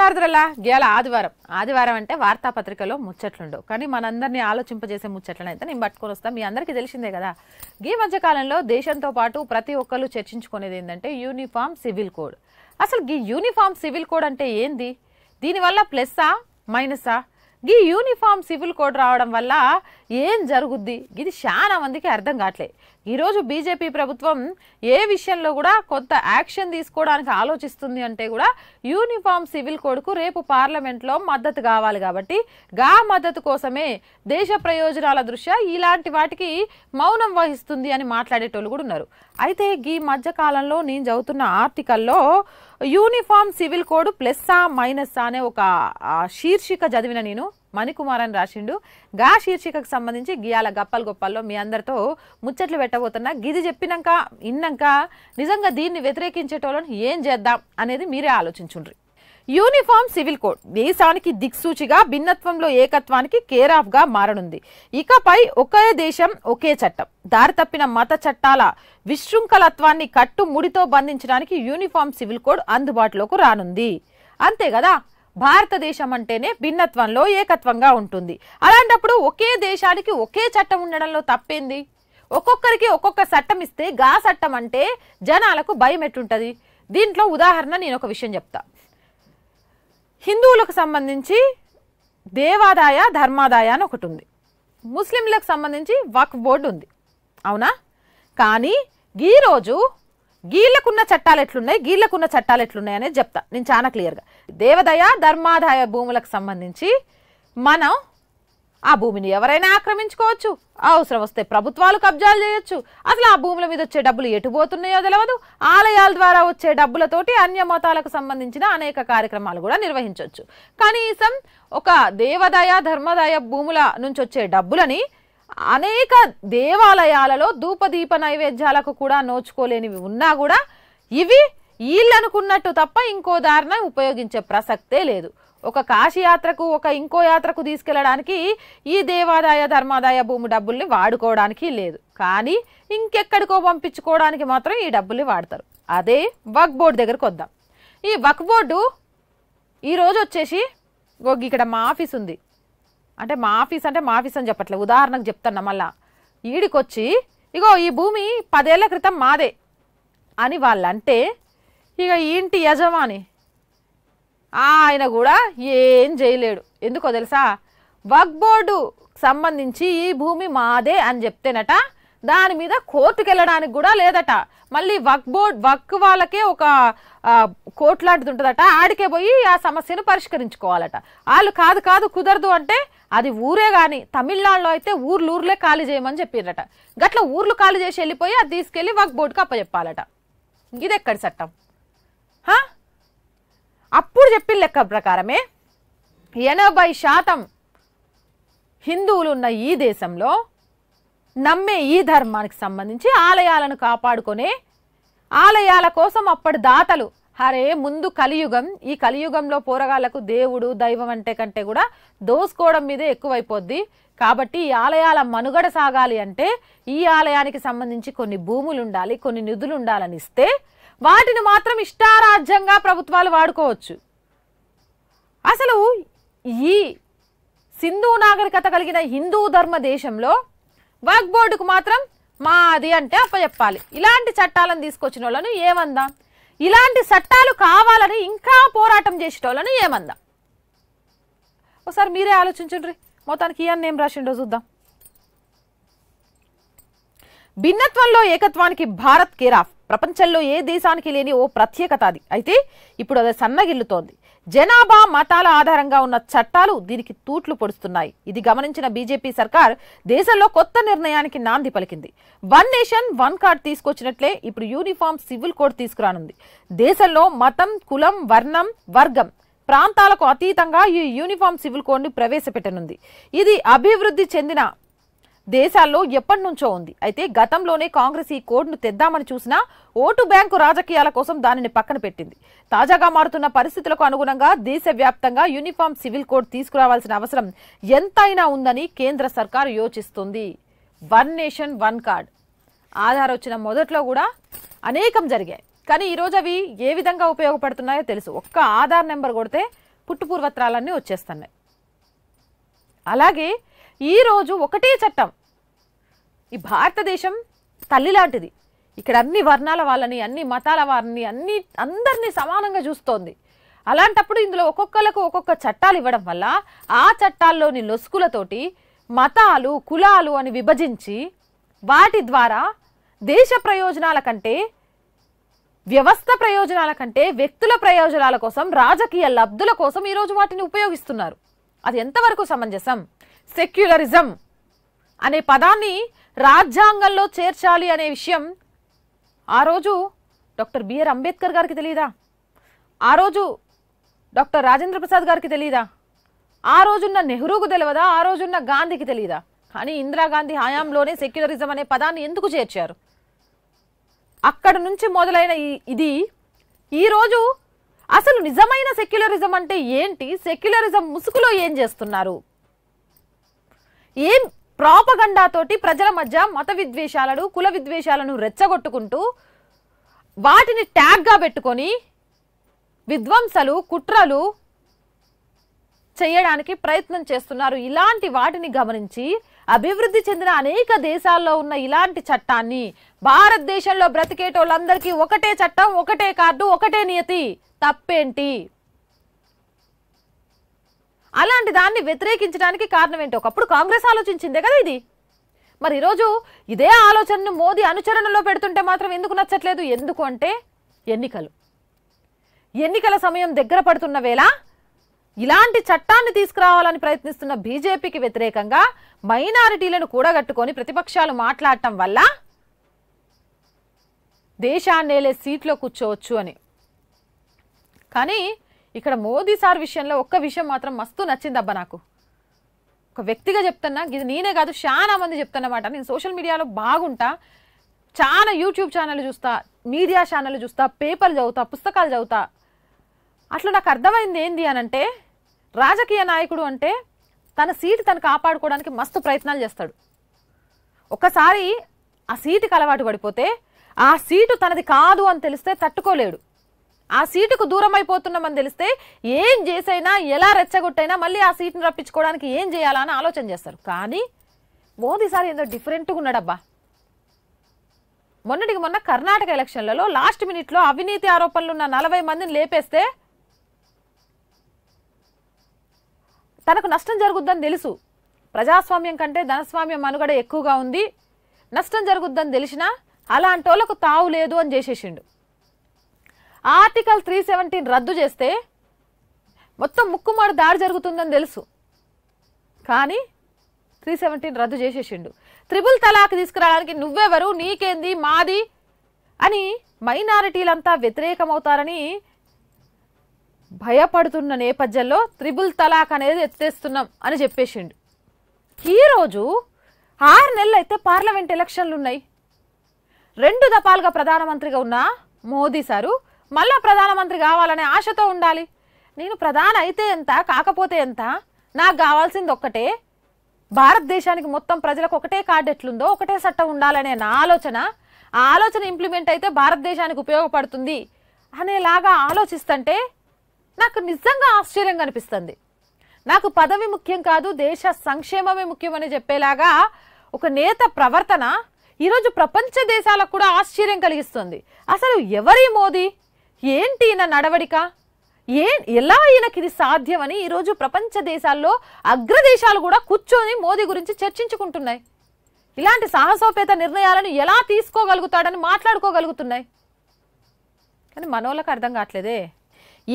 ఏమన్నారుద్రల్లా గేల ఆదివారం ఆదివారం అంటే వార్తాపత్రికలో ముచ్చట్లుండవు కానీ మనందరినీ ఆలోచింపజేసే ముచ్చట్లను అయితే నేను పట్టుకొని వస్తాను మీ అందరికీ తెలిసిందే కదా ఈ మధ్యకాలంలో దేశంతో పాటు ప్రతి ఒక్కరు చర్చించుకునేది ఏంటంటే యూనిఫామ్ సివిల్ కోడ్ అసలు ఈ యూనిఫామ్ సివిల్ కోడ్ అంటే ఏంది దీనివల్ల ప్లస్సా మైనసా ఈ యూనిఫామ్ సివిల్ కోడ్ రావడం వల్ల ఏం జరుగుద్ది ఇది చాలా మందికి అర్థం కావట్లేదు ఈరోజు బీజేపీ ప్రభుత్వం ఏ విషయంలో కూడా కొత్త యాక్షన్ తీసుకోవడానికి ఆలోచిస్తుంది అంటే కూడా యూనిఫామ్ సివిల్ కోడ్కు రేపు పార్లమెంట్లో మద్దతు కావాలి కాబట్టి గా మద్దతు కోసమే దేశ ప్రయోజనాల దృష్ట్యా ఇలాంటి వాటికి మౌనం వహిస్తుంది అని మాట్లాడేటోళ్ళు కూడా ఉన్నారు అయితే ఈ మధ్యకాలంలో నేను చదువుతున్న ఆర్టికల్లో యూనిఫామ్ సివిల్ కోడ్ ప్లస్సా మైనస్సా అనే ఒక శీర్షిక చదివిన నేను మణికుమార్ అని రాసిండు గా శీర్షికకు సంబంధించి గియాల గప్పలు గొప్పల్లో మీ అందరితో ముచ్చట్లు పెట్టబోతున్నా గిది చెప్పినాక ఇన్నాక నిజంగా దీన్ని వ్యతిరేకించేటోళ్ళని ఏం చేద్దాం అనేది మీరే ఆలోచించుండ్రి యూనిఫామ్ సివిల్ కోడ్ దేశానికి దిక్సూచిగా భిన్నత్వంలో ఏకత్వానికి కేర్ ఆఫ్ గా మారనుంది ఇకపై ఒకే దేశం ఒకే చట్టం దారి తప్పిన మత చట్టాల విశృంఖలత్వాన్ని కట్టు ముడితో బంధించడానికి యూనిఫామ్ సివిల్ కోడ్ అందుబాటులోకి రానుంది అంతే కదా భారతదేశం అంటేనే భిన్నత్వంలో ఏకత్వంగా ఉంటుంది అలాంటప్పుడు ఒకే దేశానికి ఒకే చట్టం ఉండడంలో తప్పేంది ఒక్కొక్కరికి ఒక్కొక్క చట్టం ఇస్తే గా చట్టం అంటే జనాలకు భయం ఎట్టుంటుంది దీంట్లో ఉదాహరణ నేను ఒక విషయం చెప్తా హిందువులకు సంబంధించి దేవాదాయ ధర్మాదాయ అని ఒకటి ఉంది ముస్లింలకు సంబంధించి వక్ బోర్డు ఉంది అవునా కానీ ఈరోజు గీళ్లకున్న చట్టాలు ఎట్లున్నాయి గీళ్లకున్న చట్టాలు ఎట్లున్నాయి అనేది చెప్తా నేను చాలా క్లియర్గా దేవదయ ధర్మాదాయ భూములకు సంబంధించి మనం ఆ భూమిని ఎవరైనా ఆక్రమించుకోవచ్చు అవసరం వస్తే ప్రభుత్వాలు కబ్జాలు చేయొచ్చు అసలు ఆ భూముల మీద వచ్చే డబ్బులు ఎటు పోతున్నాయో తెలియదు ఆలయాల ద్వారా వచ్చే డబ్బులతోటి అన్య మతాలకు సంబంధించిన అనేక కార్యక్రమాలు కూడా నిర్వహించవచ్చు కనీసం ఒక దేవదాయ ధర్మదాయ భూముల నుంచి వచ్చే డబ్బులని అనేక దేవాలయాలలో ధూపదీప నైవేద్యాలకు కూడా నోచుకోలేనివి ఉన్నా కూడా ఇవి వీళ్ళనుకున్నట్టు తప్ప ఇంకో దారిన ఉపయోగించే ప్రసక్తే లేదు ఒక కాశీ యాత్రకు ఒక ఇంకో యాత్రకు తీసుకెళ్లడానికి ఈ దేవాదాయ ధర్మాదాయ భూమి డబ్బుల్ని వాడుకోవడానికి లేదు కానీ ఇంకెక్కడికో పంపించుకోవడానికి మాత్రం ఈ డబ్బుల్ని వాడతారు అదే వక్ బోర్డు దగ్గరకు వద్దాం ఈ వక్ బోర్డు ఈరోజు వచ్చేసి ఇక్కడ మా ఆఫీస్ ఉంది అంటే మా ఆఫీస్ అంటే మా ఆఫీస్ అని చెప్పట్లేదు ఉదాహరణకు చెప్తున్నా మళ్ళా ఈడికొచ్చి ఇగో ఈ భూమి పదేళ్ల క్రితం మాదే అని వాళ్ళంటే ఇక ఇంటి యజమాని ఆయన కూడా ఏం చేయలేడు ఎందుకో తెలుసా వక్ బోర్డు సంబంధించి ఈ భూమి మాదే అని చెప్తేనట దాని మీద కోర్టుకు వెళ్ళడానికి కూడా లేదట మళ్ళీ వక్ బోర్డ్ వక్ వాళ్ళకే ఒక కోర్టు లాంటిది ఉంటుందట ఆడికే పోయి ఆ సమస్యను పరిష్కరించుకోవాలట వాళ్ళు కాదు కాదు కుదరదు అంటే అది ఊరే కానీ తమిళనాడులో అయితే ఊర్లు ఊర్లే ఖాళీ చేయమని చెప్పిరట గట్ల ఊర్లు ఖాళీ చేసి వెళ్ళిపోయి అది తీసుకెళ్ళి వక్ బోర్డుకి అప్పచెప్పాలట ఇది ఎక్కడి చట్టం అప్పుడు చెప్పిన లెక్క ప్రకారమే ఎనభై శాతం హిందువులు ఉన్న ఈ దేశంలో నమ్మే ఈ ధర్మానికి సంబంధించి ఆలయాలను కాపాడుకునే ఆలయాల కోసం అప్పటి దాతలు అరే ముందు కలియుగం ఈ కలియుగంలో పోరగాళ్లకు దేవుడు దైవం అంటే కంటే కూడా దోసుకోవడం మీదే ఎక్కువైపోద్ది కాబట్టి ఈ ఆలయాల మనుగడ సాగాలి అంటే ఈ ఆలయానికి సంబంధించి కొన్ని భూములు ఉండాలి కొన్ని నిధులు ఉండాలని ఇస్తే వాటిని మాత్రం ఇష్టారాజ్యంగా ప్రభుత్వాలు వాడుకోవచ్చు అసలు ఈ సింధు నాగరికత కలిగిన హిందూ ధర్మ దేశంలో వర్క్ బోర్డుకు మాత్రం మాది అంటే అప్పచెప్పాలి ఇలాంటి చట్టాలను తీసుకొచ్చిన వాళ్ళను ఏమందాం ఇలాంటి చట్టాలు కావాలని ఇంకా పోరాటం వాళ్ళను ఏమందాం ఒకసారి మీరే ఆలోచించండి మొత్తానికి ఇవన్నీ ఏం రాసిండో చూద్దాం భిన్నత్వంలో ఏకత్వానికి భారత్ కేరాఫ్ ప్రపంచంలో ఏ దేశానికి లేని ఓ ప్రత్యేకత అది అయితే ఇప్పుడు అది సన్నగిల్లుతోంది జనాభా మతాల ఆధారంగా ఉన్న చట్టాలు దీనికి తూట్లు పొడుస్తున్నాయి ఇది గమనించిన బీజేపీ సర్కార్ దేశంలో కొత్త నిర్ణయానికి నాంది పలికింది వన్ నేషన్ వన్ కార్డ్ తీసుకొచ్చినట్లే ఇప్పుడు యూనిఫామ్ సివిల్ కోడ్ తీసుకురానుంది దేశంలో మతం కులం వర్ణం వర్గం ప్రాంతాలకు అతీతంగా ఈ యూనిఫామ్ సివిల్ కోడ్ని ప్రవేశపెట్టనుంది ఇది అభివృద్ధి చెందిన దేశాల్లో ఎప్పటి నుంచో ఉంది అయితే గతంలోనే కాంగ్రెస్ ఈ కోడ్ను తెద్దామని చూసినా ఓటు బ్యాంకు రాజకీయాల కోసం దానిని పక్కన పెట్టింది తాజాగా మారుతున్న పరిస్థితులకు అనుగుణంగా దేశవ్యాప్తంగా యూనిఫామ్ సివిల్ కోడ్ తీసుకురావాల్సిన అవసరం ఎంతైనా ఉందని కేంద్ర సర్కార్ యోచిస్తుంది one nation one card Aadhaar వచ్చిన మొదట్లో కూడా అనేకం జరిగాయి కానీ ఈరోజు అవి ఏ విధంగా ఉపయోగపడుతున్నాయో తెలుసు ఒక్క ఆధార్ నెంబర్ కొడితే పుట్టుపూర్వత్రాలన్నీ వచ్చేస్తున్నాయి అలాగే ఈరోజు ఒకటే చట్టం ఈ భారతదేశం తల్లి లాంటిది ఇక్కడ అన్ని వర్ణాల వాళ్ళని అన్ని మతాల వారిని అన్ని అందరినీ సమానంగా చూస్తోంది అలాంటప్పుడు ఇందులో ఒక్కొక్కలకు ఒక్కొక్క చట్టాలు ఇవ్వడం వల్ల ఆ చట్టాల్లోని లొసుకులతోటి మతాలు కులాలు అని విభజించి వాటి ద్వారా దేశ ప్రయోజనాల కంటే వ్యవస్థ ప్రయోజనాల కంటే వ్యక్తుల ప్రయోజనాల కోసం రాజకీయ లబ్ధుల కోసం ఈరోజు వాటిని ఉపయోగిస్తున్నారు అది ఎంతవరకు సమంజసం సెక్యులరిజం అనే పదాన్ని రాజ్యాంగంలో చేర్చాలి అనే విషయం ఆ రోజు డాక్టర్ బిఆర్ అంబేద్కర్ గారికి తెలియదా ఆ రోజు డాక్టర్ రాజేంద్ర ప్రసాద్ గారికి తెలియదా ఆ రోజున్న నెహ్రూకు తెలియదా ఆ రోజున్న గాంధీకి తెలియదా కానీ ఇందిరాగాంధీ హయాంలోనే సెక్యులరిజం అనే పదాన్ని ఎందుకు చేర్చారు అక్కడ నుంచి మొదలైన ఇది ఈరోజు అసలు నిజమైన సెక్యులరిజం అంటే ఏంటి సెక్యులరిజం ముసుగులో ఏం చేస్తున్నారు ఏం ప్రాపగండాతోటి ప్రజల మధ్య మత విద్వేషాలను కుల విద్వేషాలను రెచ్చగొట్టుకుంటూ వాటిని ట్యాగ్గా పెట్టుకొని విధ్వంసలు కుట్రలు చేయడానికి ప్రయత్నం చేస్తున్నారు ఇలాంటి వాటిని గమనించి అభివృద్ధి చెందిన అనేక దేశాల్లో ఉన్న ఇలాంటి చట్టాన్ని భారతదేశంలో బ్రతికేటోళ్ళందరికీ ఒకటే చట్టం ఒకటే కార్డు ఒకటే నియతి తప్పేంటి అలాంటి దాన్ని వ్యతిరేకించడానికి కారణం ఏంటి ఒకప్పుడు కాంగ్రెస్ ఆలోచించిందే కదా ఇది మరి ఈరోజు ఇదే ఆలోచనను మోదీ అనుచరణలో పెడుతుంటే మాత్రం ఎందుకు నచ్చట్లేదు ఎందుకు అంటే ఎన్నికలు ఎన్నికల సమయం దగ్గర పడుతున్న వేళ ఇలాంటి చట్టాన్ని తీసుకురావాలని ప్రయత్నిస్తున్న బీజేపీకి వ్యతిరేకంగా మైనారిటీలను కూడగట్టుకొని ప్రతిపక్షాలు మాట్లాడటం వల్ల దేశాన్నేలే సీట్లో కూర్చోవచ్చు అని కానీ ఇక్కడ మోదీ సార్ విషయంలో ఒక్క విషయం మాత్రం మస్తు నచ్చింది అబ్బా నాకు ఒక వ్యక్తిగా చెప్తున్నా ఇది నేనే కాదు చాలా మంది చెప్తున్నమాట నేను సోషల్ మీడియాలో బాగుంటా చాలా యూట్యూబ్ ఛానల్ చూస్తా మీడియా ఛానల్ చూస్తా పేపర్లు చదువుతా పుస్తకాలు చదువుతా అట్లా నాకు అర్థమైంది ఏంది అని అంటే రాజకీయ నాయకుడు అంటే తన సీటు తను కాపాడుకోవడానికి మస్తు ప్రయత్నాలు చేస్తాడు ఒకసారి ఆ సీటుకి అలవాటు పడిపోతే ఆ సీటు తనది కాదు అని తెలిస్తే తట్టుకోలేడు ఆ సీటుకు దూరం అయిపోతున్నామని తెలిస్తే ఏం చేసైనా ఎలా రెచ్చగొట్టైనా మళ్ళీ ఆ సీట్ని రప్పించుకోవడానికి ఏం చేయాలా అని ఆలోచన చేస్తారు కానీ మోదీ సార్ ఏందో డిఫరెంట్గా ఉన్నాడబ్బా మొన్నటికి మొన్న కర్ణాటక ఎలక్షన్లలో లాస్ట్ మినిట్లో అవినీతి ఆరోపణలు ఉన్న నలభై మందిని లేపేస్తే తనకు నష్టం జరుగుద్దని తెలుసు ప్రజాస్వామ్యం కంటే ధనస్వామ్యం మనుగడ ఎక్కువగా ఉంది నష్టం జరుగుద్దని తెలిసినా అలాంటి వాళ్ళకు తావు లేదు అని చేసేసిండు ఆర్టికల్ త్రీ సెవెంటీన్ రద్దు చేస్తే మొత్తం ముక్కుమాడు దాడి జరుగుతుందని తెలుసు కానీ త్రీ సెవెంటీన్ రద్దు చేసేసిండు త్రిబుల్ తలాక్ తీసుకురావడానికి నువ్వెవరు నీకేంది మాది అని మైనారిటీలంతా వ్యతిరేకమవుతారని భయపడుతున్న నేపథ్యంలో త్రిబుల్ తలాక్ అనేది ఎత్తేస్తున్నాం అని చెప్పేసిండు ఈరోజు ఆరు నెలలు అయితే పార్లమెంట్ ఎలక్షన్లు ఉన్నాయి రెండు దఫాలుగా ప్రధానమంత్రిగా ఉన్న మోదీ సారు మళ్ళా ప్రధానమంత్రి కావాలనే ఆశతో ఉండాలి నేను ప్రధాన అయితే ఎంత కాకపోతే ఎంత నాకు కావాల్సింది ఒక్కటే భారతదేశానికి మొత్తం ప్రజలకు ఒకటే కార్డు ఎట్లుందో ఒకటే చట్టం ఉండాలనే నా ఆలోచన ఆ ఆలోచన ఇంప్లిమెంట్ అయితే భారతదేశానికి ఉపయోగపడుతుంది అనేలాగా ఆలోచిస్తుంటే నాకు నిజంగా ఆశ్చర్యం కనిపిస్తుంది నాకు పదవి ముఖ్యం కాదు దేశ సంక్షేమమే ముఖ్యమని చెప్పేలాగా ఒక నేత ప్రవర్తన ఈరోజు ప్రపంచ దేశాలకు కూడా ఆశ్చర్యం కలిగిస్తుంది అసలు ఎవరి మోదీ ఏంటి ఈయన నడవడిక ఏ ఎలా ఈయనకి ఇది సాధ్యమని ఈరోజు ప్రపంచ దేశాల్లో అగ్రదేశాలు కూడా కూర్చొని మోదీ గురించి చర్చించుకుంటున్నాయి ఇలాంటి సాహసోపేత నిర్ణయాలను ఎలా తీసుకోగలుగుతాడని మాట్లాడుకోగలుగుతున్నాయి కానీ మనోళ్ళకి అర్థం కావట్లేదే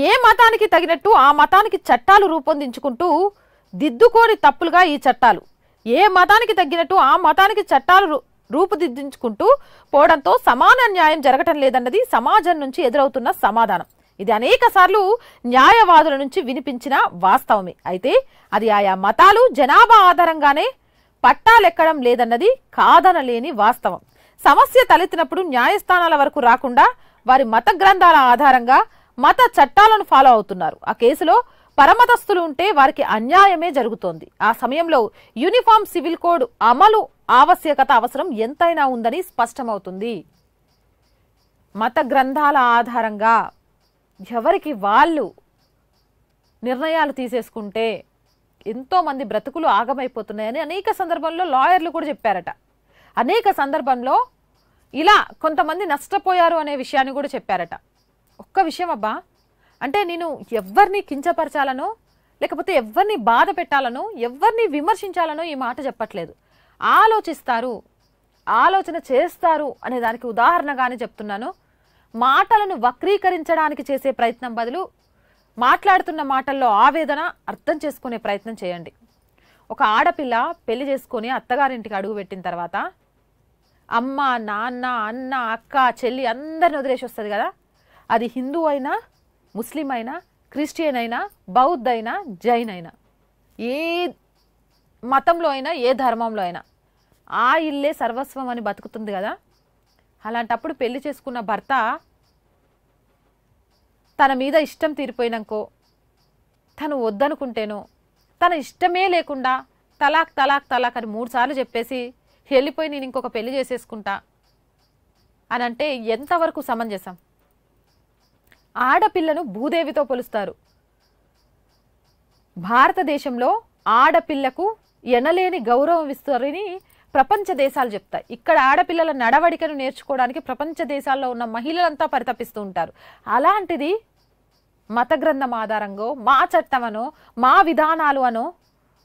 ఏ మతానికి తగినట్టు ఆ మతానికి చట్టాలు రూపొందించుకుంటూ దిద్దుకోని తప్పులుగా ఈ చట్టాలు ఏ మతానికి తగ్గినట్టు ఆ మతానికి చట్టాలు రూపుదిద్దించుకుంటూ పోవడంతో సమాన న్యాయం జరగటం లేదన్నది సమాజం నుంచి ఎదురవుతున్న సమాధానం ఇది అనేక సార్లు న్యాయవాదుల నుంచి వినిపించిన వాస్తవమే అయితే అది ఆయా మతాలు జనాభా ఆధారంగానే పట్టాలెక్కడం లేదన్నది కాదనలేని వాస్తవం సమస్య తలెత్తినప్పుడు న్యాయస్థానాల వరకు రాకుండా వారి మత గ్రంథాల ఆధారంగా మత చట్టాలను ఫాలో అవుతున్నారు ఆ కేసులో పరమతస్తులు ఉంటే వారికి అన్యాయమే జరుగుతోంది ఆ సమయంలో యూనిఫామ్ సివిల్ కోడ్ అమలు ఆవశ్యకత అవసరం ఎంతైనా ఉందని స్పష్టమవుతుంది మత గ్రంథాల ఆధారంగా ఎవరికి వాళ్ళు నిర్ణయాలు తీసేసుకుంటే ఎంతోమంది బ్రతుకులు ఆగమైపోతున్నాయని అనేక సందర్భంలో లాయర్లు కూడా చెప్పారట అనేక సందర్భంలో ఇలా కొంతమంది నష్టపోయారు అనే విషయాన్ని కూడా చెప్పారట ఒక్క విషయం అబ్బా అంటే నేను ఎవరిని కించపరచాలనో లేకపోతే ఎవరిని బాధ పెట్టాలనో ఎవరిని విమర్శించాలనో ఈ మాట చెప్పట్లేదు ఆలోచిస్తారు ఆలోచన చేస్తారు అనే దానికి ఉదాహరణగానే చెప్తున్నాను మాటలను వక్రీకరించడానికి చేసే ప్రయత్నం బదులు మాట్లాడుతున్న మాటల్లో ఆవేదన అర్థం చేసుకునే ప్రయత్నం చేయండి ఒక ఆడపిల్ల పెళ్లి చేసుకొని అత్తగారింటికి అడుగు పెట్టిన తర్వాత అమ్మ నాన్న అన్న అక్క చెల్లి అందరిని వదిలేసి వస్తుంది కదా అది హిందూ అయినా ముస్లిం అయినా క్రిస్టియన్ అయినా బౌద్ధ్ అయినా జైన్ అయినా ఏ మతంలో అయినా ఏ ధర్మంలో అయినా ఆ ఇల్లే సర్వస్వం అని బతుకుతుంది కదా అలాంటప్పుడు పెళ్లి చేసుకున్న భర్త తన మీద ఇష్టం తీరిపోయినాకో తను వద్దనుకుంటేనో తన ఇష్టమే లేకుండా తలాక్ తలాక్ తలాక్ అని మూడుసార్లు చెప్పేసి వెళ్ళిపోయి నేను ఇంకొక పెళ్లి చేసేసుకుంటా అని అంటే ఎంతవరకు సమంజసం ఆడపిల్లను భూదేవితో పొలుస్తారు భారతదేశంలో ఆడపిల్లకు ఎనలేని గౌరవం ఇస్తారని ప్రపంచ దేశాలు చెప్తాయి ఇక్కడ ఆడపిల్లల నడవడికను నేర్చుకోవడానికి ప్రపంచ దేశాల్లో ఉన్న మహిళలంతా పరితపిస్తూ ఉంటారు అలాంటిది మత గ్రంథం ఆధారంగా మా చట్టం అనో మా విధానాలు అనో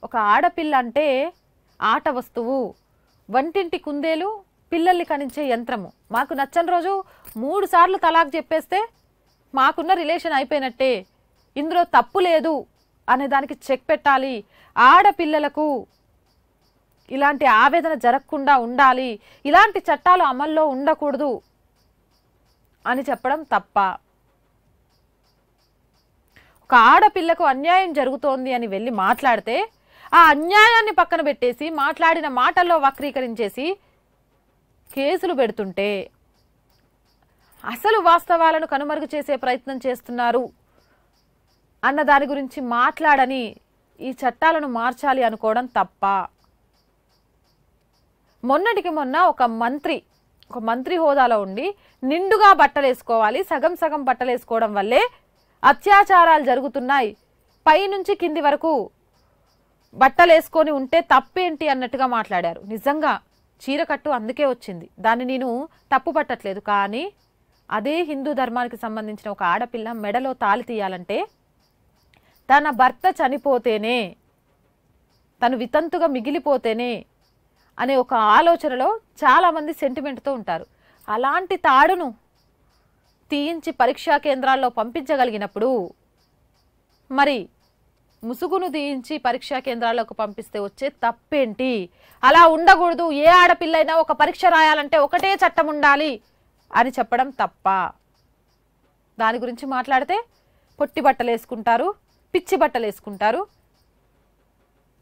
ఒక ఆడపిల్ల అంటే ఆట వస్తువు వంటింటి కుందేలు పిల్లల్ని కనించే యంత్రము మాకు నచ్చని రోజు మూడు సార్లు తలాక్ చెప్పేస్తే మాకున్న రిలేషన్ అయిపోయినట్టే ఇందులో తప్పు లేదు అనే దానికి చెక్ పెట్టాలి ఆడపిల్లలకు ఇలాంటి ఆవేదన జరగకుండా ఉండాలి ఇలాంటి చట్టాలు అమల్లో ఉండకూడదు అని చెప్పడం తప్ప ఒక ఆడపిల్లకు అన్యాయం జరుగుతోంది అని వెళ్ళి మాట్లాడితే ఆ అన్యాయాన్ని పక్కన పెట్టేసి మాట్లాడిన మాటల్లో వక్రీకరించేసి కేసులు పెడుతుంటే అసలు వాస్తవాలను కనుమరుగు చేసే ప్రయత్నం చేస్తున్నారు అన్న దాని గురించి మాట్లాడని ఈ చట్టాలను మార్చాలి అనుకోవడం తప్ప మొన్నటికి మొన్న ఒక మంత్రి ఒక మంత్రి హోదాలో ఉండి నిండుగా బట్టలేసుకోవాలి సగం సగం బట్టలేసుకోవడం వల్లే అత్యాచారాలు జరుగుతున్నాయి పైనుంచి కింది వరకు బట్టలేసుకొని ఉంటే తప్పేంటి అన్నట్టుగా మాట్లాడారు నిజంగా చీరకట్టు అందుకే వచ్చింది దాన్ని నేను తప్పు పట్టట్లేదు కానీ అదే హిందూ ధర్మానికి సంబంధించిన ఒక ఆడపిల్ల మెడలో తాలి తీయాలంటే తన భర్త చనిపోతేనే తను వితంతుగా మిగిలిపోతేనే అనే ఒక ఆలోచనలో చాలామంది సెంటిమెంట్తో ఉంటారు అలాంటి తాడును తీయించి పరీక్షా కేంద్రాల్లో పంపించగలిగినప్పుడు మరి ముసుగును తీయించి పరీక్షా కేంద్రాల్లోకి పంపిస్తే వచ్చే తప్పేంటి అలా ఉండకూడదు ఏ ఆడపిల్లైనా ఒక పరీక్ష రాయాలంటే ఒకటే చట్టం ఉండాలి అని చెప్పడం తప్ప దాని గురించి మాట్లాడితే పొట్టి బట్టలు వేసుకుంటారు పిచ్చి బట్టలు వేసుకుంటారు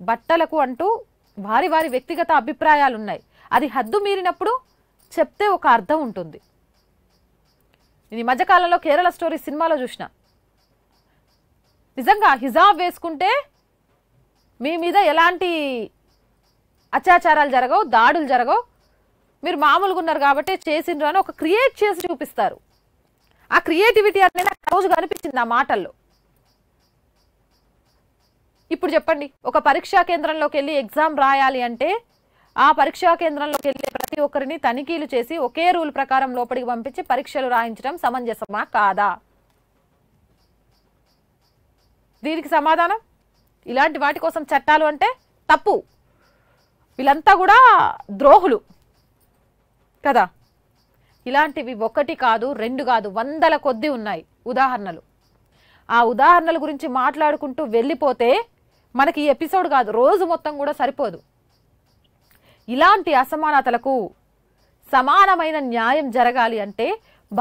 బట్టలకు అంటూ వారి వారి వ్యక్తిగత అభిప్రాయాలు ఉన్నాయి అది హద్దు మీరినప్పుడు చెప్తే ఒక అర్థం ఉంటుంది ఈ మధ్యకాలంలో కేరళ స్టోరీ సినిమాలో చూసిన నిజంగా హిజాబ్ వేసుకుంటే మీ మీద ఎలాంటి అత్యాచారాలు జరగవు దాడులు జరగవు మీరు మామూలుగా ఉన్నారు కాబట్టి చేసిండ్రు అని ఒక క్రియేట్ చేసి చూపిస్తారు ఆ క్రియేటివిటీ అనేది నాకు రోజు కనిపించింది ఆ మాటల్లో ఇప్పుడు చెప్పండి ఒక పరీక్షా కేంద్రంలోకి వెళ్ళి ఎగ్జామ్ రాయాలి అంటే ఆ పరీక్షా కేంద్రంలోకి వెళ్ళే ప్రతి ఒక్కరిని తనిఖీలు చేసి ఒకే రూల్ ప్రకారం లోపలికి పంపించి పరీక్షలు రాయించడం సమంజసమా కాదా దీనికి సమాధానం ఇలాంటి వాటి కోసం చట్టాలు అంటే తప్పు వీళ్ళంతా కూడా ద్రోహులు కదా ఇలాంటివి ఒకటి కాదు రెండు కాదు వందల కొద్ది ఉన్నాయి ఉదాహరణలు ఆ ఉదాహరణల గురించి మాట్లాడుకుంటూ వెళ్ళిపోతే మనకి ఈ ఎపిసోడ్ కాదు రోజు మొత్తం కూడా సరిపోదు ఇలాంటి అసమానతలకు సమానమైన న్యాయం జరగాలి అంటే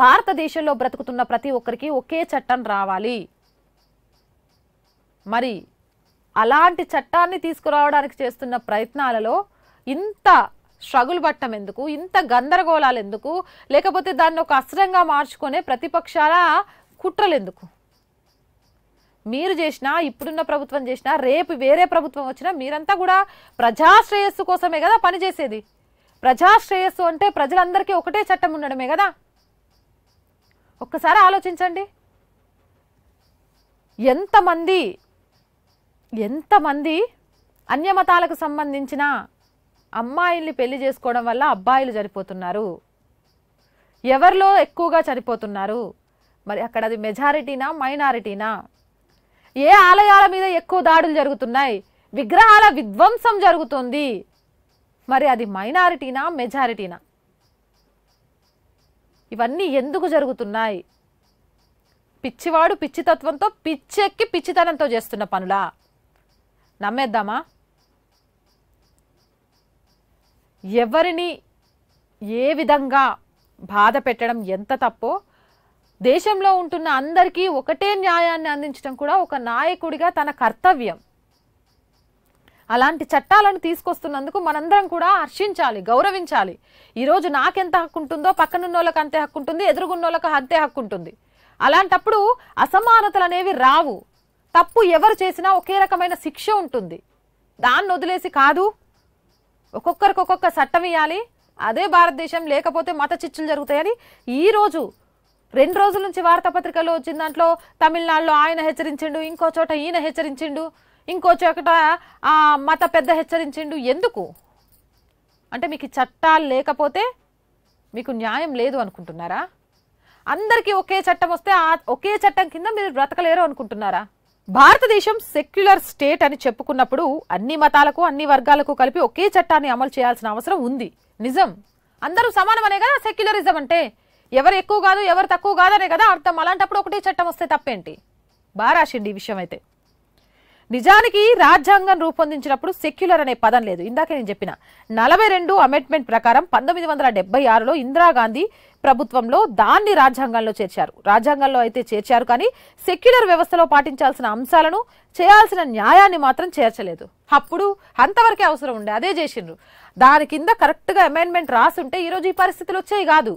భారతదేశంలో బ్రతుకుతున్న ప్రతి ఒక్కరికి ఒకే చట్టం రావాలి మరి అలాంటి చట్టాన్ని తీసుకురావడానికి చేస్తున్న ప్రయత్నాలలో ఇంత స్ట్రగుల్ పట్టం ఎందుకు ఇంత గందరగోళాలు ఎందుకు లేకపోతే దాన్ని ఒక అస్త్రంగా మార్చుకునే ప్రతిపక్షాల కుట్రలు ఎందుకు మీరు చేసినా ఇప్పుడున్న ప్రభుత్వం చేసినా రేపు వేరే ప్రభుత్వం వచ్చినా మీరంతా కూడా ప్రజాశ్రేయస్సు కోసమే కదా పనిచేసేది ప్రజాశ్రేయస్సు అంటే ప్రజలందరికీ ఒకటే చట్టం ఉండడమే కదా ఒక్కసారి ఆలోచించండి ఎంతమంది ఎంతమంది అన్యమతాలకు సంబంధించిన అమ్మాయిల్ని పెళ్లి చేసుకోవడం వల్ల అబ్బాయిలు చనిపోతున్నారు ఎవరిలో ఎక్కువగా చనిపోతున్నారు మరి అక్కడ అది మెజారిటీనా మైనారిటీనా ఏ ఆలయాల మీద ఎక్కువ దాడులు జరుగుతున్నాయి విగ్రహాల విధ్వంసం జరుగుతుంది మరి అది మైనారిటీనా మెజారిటీనా ఇవన్నీ ఎందుకు జరుగుతున్నాయి పిచ్చివాడు పిచ్చితత్వంతో పిచ్చెక్కి పిచ్చితనంతో చేస్తున్న పనులా నమ్మేద్దామా ఎవరిని ఏ విధంగా బాధ పెట్టడం ఎంత తప్పో దేశంలో ఉంటున్న అందరికీ ఒకటే న్యాయాన్ని అందించడం కూడా ఒక నాయకుడిగా తన కర్తవ్యం అలాంటి చట్టాలను తీసుకొస్తున్నందుకు మనందరం కూడా హర్షించాలి గౌరవించాలి ఈరోజు నాకెంత హక్కు ఉంటుందో పక్కనున్న వాళ్ళకి అంతే హక్కు ఉంటుంది ఎదురుగున్న వాళ్ళకి అంతే హక్కు ఉంటుంది అలాంటప్పుడు అసమానతలు అనేవి రావు తప్పు ఎవరు చేసినా ఒకే రకమైన శిక్ష ఉంటుంది దాన్ని వదిలేసి కాదు ఒక్కొక్కరికి ఒక్కొక్క చట్టం ఇవ్వాలి అదే భారతదేశం లేకపోతే మత చిచ్చులు జరుగుతాయని ఈరోజు రెండు రోజుల నుంచి వార్తాపత్రికల్లో వచ్చిన దాంట్లో తమిళనాడులో ఆయన హెచ్చరించిండు ఇంకో చోట ఈయన హెచ్చరించిండు ఇంకో చోట మత పెద్ద హెచ్చరించిండు ఎందుకు అంటే మీకు చట్టాలు లేకపోతే మీకు న్యాయం లేదు అనుకుంటున్నారా అందరికీ ఒకే చట్టం వస్తే ఒకే చట్టం కింద మీరు బ్రతకలేరు అనుకుంటున్నారా భారతదేశం సెక్యులర్ స్టేట్ అని చెప్పుకున్నప్పుడు అన్ని మతాలకు అన్ని వర్గాలకు కలిపి ఒకే చట్టాన్ని అమలు చేయాల్సిన అవసరం ఉంది నిజం అందరూ సమానమనే కదా సెక్యులరిజం అంటే ఎవరు ఎక్కువ కాదు ఎవరు తక్కువ కాదనే కదా అర్థం అలాంటప్పుడు ఒకటే చట్టం వస్తే తప్పేంటి బారాషండి ఈ విషయం అయితే నిజానికి రాజ్యాంగం రూపొందించినప్పుడు సెక్యులర్ అనే పదం లేదు ఇందాక నేను చెప్పిన నలభై రెండు అమెండ్మెంట్ ప్రకారం పంతొమ్మిది వందల డెబ్బై ఆరులో ఇందిరాగాంధీ ప్రభుత్వంలో దాన్ని రాజ్యాంగంలో చేర్చారు రాజ్యాంగంలో అయితే చేర్చారు కానీ సెక్యులర్ వ్యవస్థలో పాటించాల్సిన అంశాలను చేయాల్సిన న్యాయాన్ని మాత్రం చేర్చలేదు అప్పుడు అంతవరకే అవసరం ఉండే అదే చేసిండ్రు దాని కింద కరెక్ట్గా అమెండ్మెంట్ రాసుంటే ఈరోజు ఈ పరిస్థితులు వచ్చేవి కాదు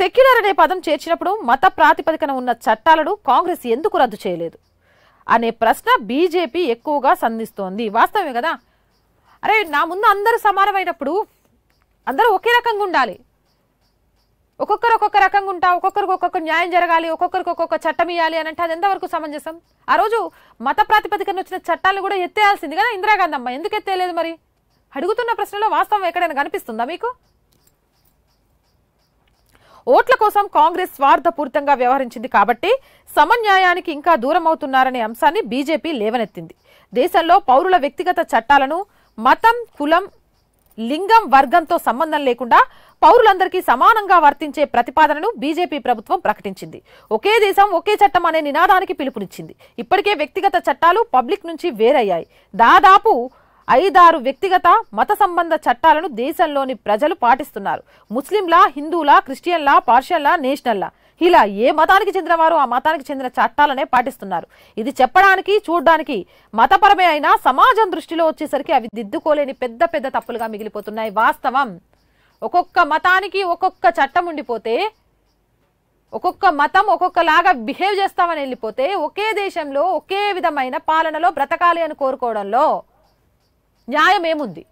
సెక్యులర్ అనే పదం చేర్చినప్పుడు మత ప్రాతిపదికన ఉన్న చట్టాలను కాంగ్రెస్ ఎందుకు రద్దు చేయలేదు అనే ప్రశ్న బీజేపీ ఎక్కువగా సంధిస్తోంది వాస్తవమే కదా అరే నా ముందు అందరూ సమానమైనప్పుడు అందరూ ఒకే రకంగా ఉండాలి ఒక్కొక్కరు ఒక్కొక్క రకంగా ఉంటా ఒక్కొక్కరికి ఒక్కొక్క న్యాయం జరగాలి ఒక్కొక్కరికి ఒక్కొక్క చట్టం ఇవ్వాలి అని అంటే అది ఎంతవరకు సమంజసం ఆ రోజు మత ప్రాతిపదికన వచ్చిన చట్టాలను కూడా ఎత్తేయాల్సింది కదా ఇందిరాగాంధీ అమ్మ ఎందుకు ఎత్తేయలేదు మరి అడుగుతున్న ప్రశ్నలో వాస్తవం ఎక్కడైనా కనిపిస్తుందా మీకు ఓట్ల కోసం కాంగ్రెస్ స్వార్థపూరితంగా వ్యవహరించింది కాబట్టి సమన్యాయానికి ఇంకా దూరం అవుతున్నారనే అంశాన్ని బీజేపీ లేవనెత్తింది దేశంలో పౌరుల వ్యక్తిగత చట్టాలను మతం కులం లింగం వర్గంతో సంబంధం లేకుండా పౌరులందరికీ సమానంగా వర్తించే ప్రతిపాదనను బీజేపీ ప్రభుత్వం ప్రకటించింది ఒకే దేశం ఒకే చట్టం అనే నినాదానికి పిలుపునిచ్చింది ఇప్పటికే వ్యక్తిగత చట్టాలు పబ్లిక్ నుంచి వేరయ్యాయి దాదాపు ఐదారు వ్యక్తిగత మత సంబంధ చట్టాలను దేశంలోని ప్రజలు పాటిస్తున్నారు ముస్లింలా హిందువులా క్రిస్టియన్లా పార్షియన్లా నేషనల్లా ఇలా ఏ మతానికి చెందిన వారు ఆ మతానికి చెందిన చట్టాలనే పాటిస్తున్నారు ఇది చెప్పడానికి చూడడానికి మతపరమే అయినా సమాజం దృష్టిలో వచ్చేసరికి అవి దిద్దుకోలేని పెద్ద పెద్ద తప్పులుగా మిగిలిపోతున్నాయి వాస్తవం ఒక్కొక్క మతానికి ఒక్కొక్క చట్టం ఉండిపోతే ఒక్కొక్క మతం ఒక్కొక్కలాగా బిహేవ్ చేస్తామని వెళ్ళిపోతే ఒకే దేశంలో ఒకే విధమైన పాలనలో బ్రతకాలి అని కోరుకోవడంలో న్యాయం ఏముంది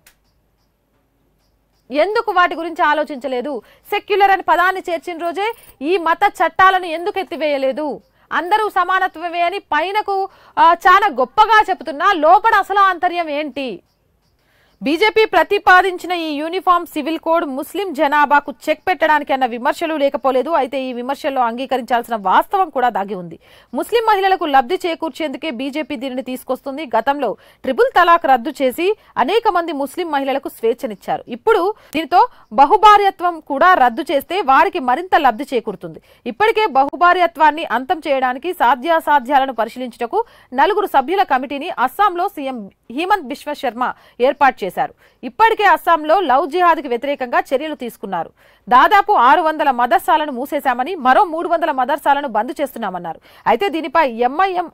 ఎందుకు వాటి గురించి ఆలోచించలేదు సెక్యులర్ అని పదాన్ని చేర్చిన రోజే ఈ మత చట్టాలను ఎందుకు ఎత్తివేయలేదు అందరూ సమానత్వమే అని పైనకు చాలా గొప్పగా చెబుతున్నా లోపల అసలు ఆంతర్యం ఏంటి బీజేపీ ప్రతిపాదించిన ఈ యూనిఫామ్ సివిల్ కోడ్ ముస్లిం జనాభాకు చెక్ పెట్టడానికి అన్న విమర్శలు లేకపోలేదు అయితే ఈ విమర్శల్లో అంగీకరించాల్సిన వాస్తవం కూడా దాగి ఉంది ముస్లిం మహిళలకు లబ్ధి చేకూర్చేందుకే బీజేపీ దీనిని తీసుకొస్తుంది గతంలో ట్రిపుల్ తలాక్ రద్దు చేసి అనేక మంది ముస్లిం మహిళలకు స్వేచ్ఛనిచ్చారు ఇప్పుడు దీనితో బహుభార్యత్వం కూడా రద్దు చేస్తే వారికి మరింత లబ్ధి చేకూరుతుంది ఇప్పటికే బహుభార్యత్వాన్ని అంతం చేయడానికి సాధ్యాసాధ్యాలను పరిశీలించుటకు నలుగురు సభ్యుల కమిటీని అస్సాంలో సీఎం హేమంత్ బిశ్వ శర్మ ఏర్పాటు చేశారు ఇప్పటికే అస్సాంలో లవ్ జిహాద్కి వ్యతిరేకంగా చర్యలు తీసుకున్నారు దాదాపు ఆరు వందల మదర్సాలను మూసేశామని మరో మూడు వందల మదర్సాలను బంద్ చేస్తున్నామన్నారు అయితే దీనిపై ఎంఐఎం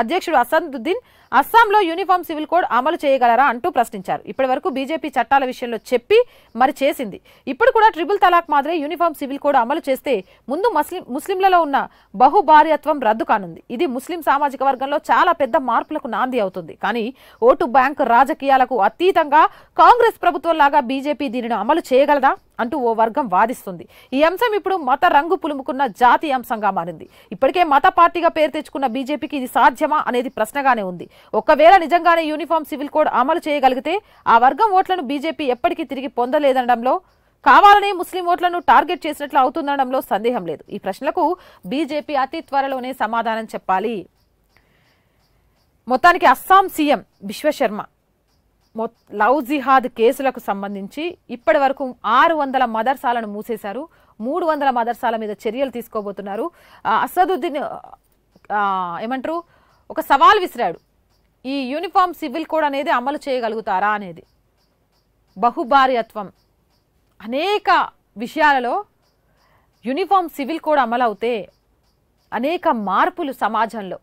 అధ్యక్షుడు అసదుద్దీన్ అస్సాంలో యూనిఫామ్ సివిల్ కోడ్ అమలు చేయగలరా అంటూ ప్రశ్నించారు ఇప్పటి వరకు బీజేపీ చట్టాల విషయంలో చెప్పి మరి చేసింది ఇప్పుడు కూడా ట్రిపుల్ తలాక్ మాదిరి యూనిఫామ్ సివిల్ కోడ్ అమలు చేస్తే ముందు ముస్లిం ముస్లింలలో ఉన్న బహుభార్యత్వం రద్దు కానుంది ఇది ముస్లిం సామాజిక వర్గంలో చాలా పెద్ద మార్పులకు నాంది అవుతుంది కానీ ఓటు బ్యాంక్ రాజకీయాలకు అతీతంగా కాంగ్రెస్ ప్రభుత్వం లాగా బీజేపీ దీనిని అమలు చేయగలదా అంటూ ఓ వర్గం వాదిస్తుంది ఈ అంశం ఇప్పుడు మత రంగు పులుముకున్న జాతి అంశంగా మారింది ఇప్పటికే మత పార్టీగా పేరు తెచ్చుకున్న బీజేపీకి ఇది సాధ్యమా అనేది ప్రశ్నగానే ఉంది ఒకవేళ నిజంగానే యూనిఫామ్ సివిల్ కోడ్ అమలు చేయగలిగితే ఆ వర్గం ఓట్లను బీజేపీ ఎప్పటికీ తిరిగి పొందలేదనడంలో కావాలనే ముస్లిం ఓట్లను టార్గెట్ చేసినట్లు అవుతుందనడంలో సందేహం లేదు ఈ ప్రశ్నలకు బీజేపీ అతి త్వరలోనే సమాధానం చెప్పాలి మొత్తానికి అస్సాం సీఎం విశ్వశర్మ లవ్ జిహాద్ కేసులకు సంబంధించి ఇప్పటి వరకు ఆరు వందల మదర్సాలను మూసేశారు మూడు వందల మదర్సాల మీద చర్యలు తీసుకోబోతున్నారు అసదుద్దీన్ ఏమంటారు ఒక సవాల్ విసిరాడు ఈ యూనిఫామ్ సివిల్ కోడ్ అనేది అమలు చేయగలుగుతారా అనేది బహుభార్యత్వం అనేక విషయాలలో యూనిఫామ్ సివిల్ కోడ్ అమలవుతే అనేక మార్పులు సమాజంలో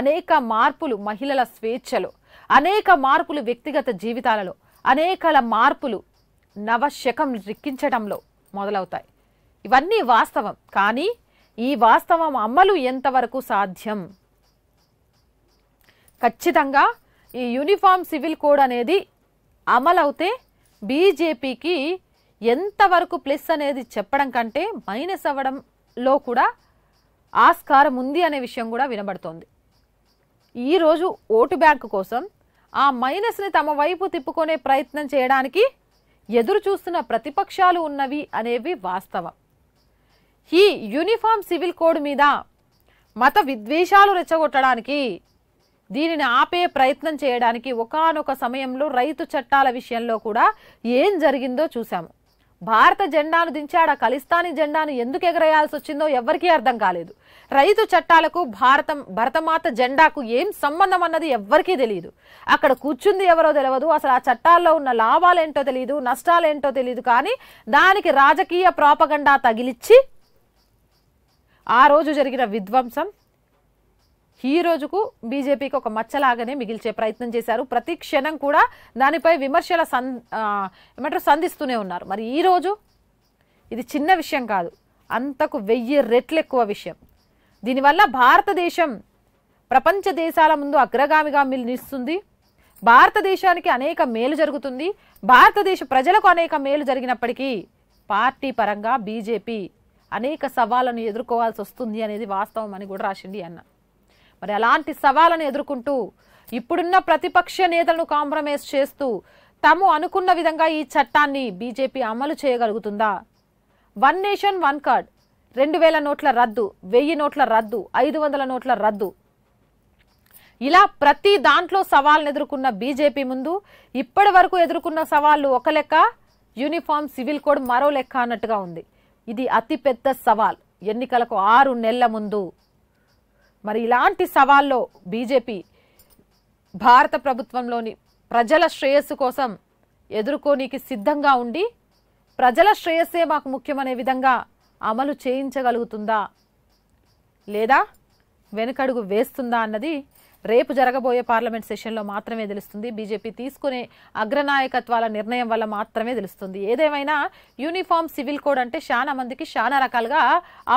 అనేక మార్పులు మహిళల స్వేచ్ఛలో అనేక మార్పులు వ్యక్తిగత జీవితాలలో అనేక మార్పులు నవశకం రిక్కించడంలో మొదలవుతాయి ఇవన్నీ వాస్తవం కానీ ఈ వాస్తవం అమలు ఎంతవరకు సాధ్యం ఖచ్చితంగా ఈ యూనిఫామ్ సివిల్ కోడ్ అనేది అమలవుతే బీజేపీకి ఎంతవరకు ప్లస్ అనేది చెప్పడం కంటే మైనస్ అవ్వడంలో కూడా ఆస్కారం ఉంది అనే విషయం కూడా వినబడుతోంది ఈరోజు ఓటు బ్యాంకు కోసం ఆ మైనస్ని తమ వైపు తిప్పుకునే ప్రయత్నం చేయడానికి ఎదురు చూస్తున్న ప్రతిపక్షాలు ఉన్నవి అనేవి వాస్తవం ఈ యూనిఫామ్ సివిల్ కోడ్ మీద మత విద్వేషాలు రెచ్చగొట్టడానికి దీనిని ఆపే ప్రయత్నం చేయడానికి ఒకనొక సమయంలో రైతు చట్టాల విషయంలో కూడా ఏం జరిగిందో చూశాము భారత జెండాను దించాడ కలిస్తాని జెండాను ఎందుకు ఎగరేయాల్సి వచ్చిందో ఎవ్వరికీ అర్థం కాలేదు రైతు చట్టాలకు భారతం భరతమాత జెండాకు ఏం సంబంధం అన్నది ఎవ్వరికీ తెలియదు అక్కడ కూర్చుంది ఎవరో తెలియదు అసలు ఆ చట్టాల్లో ఉన్న లాభాలేంటో తెలియదు నష్టాలేంటో తెలియదు కానీ దానికి రాజకీయ ప్రాపగండా తగిలిచ్చి ఆ రోజు జరిగిన విధ్వంసం ఈ రోజుకు బీజేపీకి ఒక మచ్చలాగానే మిగిల్చే ప్రయత్నం చేశారు ప్రతి క్షణం కూడా దానిపై విమర్శల సన్ ఏమంటారు సంధిస్తూనే ఉన్నారు మరి ఈరోజు ఇది చిన్న విషయం కాదు అంతకు వెయ్యి రెట్లు ఎక్కువ విషయం దీనివల్ల భారతదేశం ప్రపంచ దేశాల ముందు అగ్రగామిగా నిలుస్తుంది భారతదేశానికి అనేక మేలు జరుగుతుంది భారతదేశ ప్రజలకు అనేక మేలు జరిగినప్పటికీ పార్టీ పరంగా బీజేపీ అనేక సవాళ్ళను ఎదుర్కోవాల్సి వస్తుంది అనేది వాస్తవం అని కూడా రాసింది అన్న మరి అలాంటి సవాళ్ళను ఎదుర్కొంటూ ఇప్పుడున్న ప్రతిపక్ష నేతలను కాంప్రమైజ్ చేస్తూ తాము అనుకున్న విధంగా ఈ చట్టాన్ని బీజేపీ అమలు చేయగలుగుతుందా వన్ నేషన్ వన్ కార్డ్ రెండు వేల నోట్ల రద్దు వెయ్యి నోట్ల రద్దు ఐదు వందల నోట్ల రద్దు ఇలా ప్రతి దాంట్లో సవాల్ని ఎదుర్కొన్న బీజేపీ ముందు ఇప్పటి వరకు ఎదుర్కొన్న సవాళ్ళు ఒక లెక్క యూనిఫామ్ సివిల్ కోడ్ మరో లెక్క అన్నట్టుగా ఉంది ఇది అతిపెద్ద సవాల్ ఎన్నికలకు ఆరు నెలల ముందు మరి ఇలాంటి సవాల్లో బీజేపీ భారత ప్రభుత్వంలోని ప్రజల శ్రేయస్సు కోసం ఎదుర్కోనికి సిద్ధంగా ఉండి ప్రజల శ్రేయస్సే మాకు ముఖ్యమనే విధంగా అమలు చేయించగలుగుతుందా లేదా వెనుకడుగు వేస్తుందా అన్నది రేపు జరగబోయే పార్లమెంట్ సెషన్లో మాత్రమే తెలుస్తుంది బీజేపీ తీసుకునే అగ్రనాయకత్వాల నిర్ణయం వల్ల మాత్రమే తెలుస్తుంది ఏదేమైనా యూనిఫామ్ సివిల్ కోడ్ అంటే చాలా మందికి చాలా రకాలుగా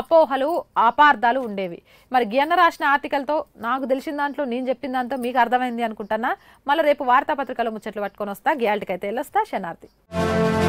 అపోహలు అపార్థాలు ఉండేవి మరి గిన్న రాసిన ఆర్టికల్తో నాకు తెలిసిన దాంట్లో నేను చెప్పిన దాంతో మీకు అర్థమైంది అనుకుంటున్నా మళ్ళీ రేపు వార్తాపత్రికలో ముచ్చట్లు పట్టుకొని వస్తా గ్యాల్టీకి అయితే వెళ్ళొస్తా శనార్థి